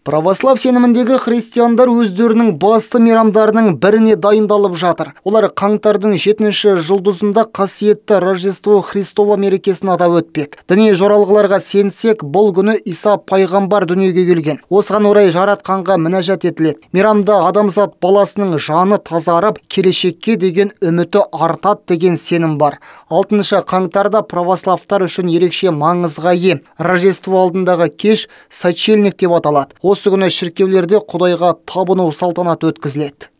Православ сеніміндегі христиандар өздерінің басты мейрамдарының біріне дайындалып жатыр. Олар қаңтардың жетінші жылдызында жұлдызында қасиетті Рождество Христова мерекесін атап өтпек. Діни жоралғыларға сенсек, бұл күні Иса пайғамбар дүниеге келген. Осыған орай жаратқанға мінәжат етіледі. Мейрамда адамзат баласының жаны тазарып, келешекке деген үміті артады деген сенім бар. алтыншы қаңтарда православтар үшін ерекше маңызға ие. Рождество алдындағы кеш сочельник деп аталады осы күні шіркеулерде құдайға табыну салтанаты өткізіледі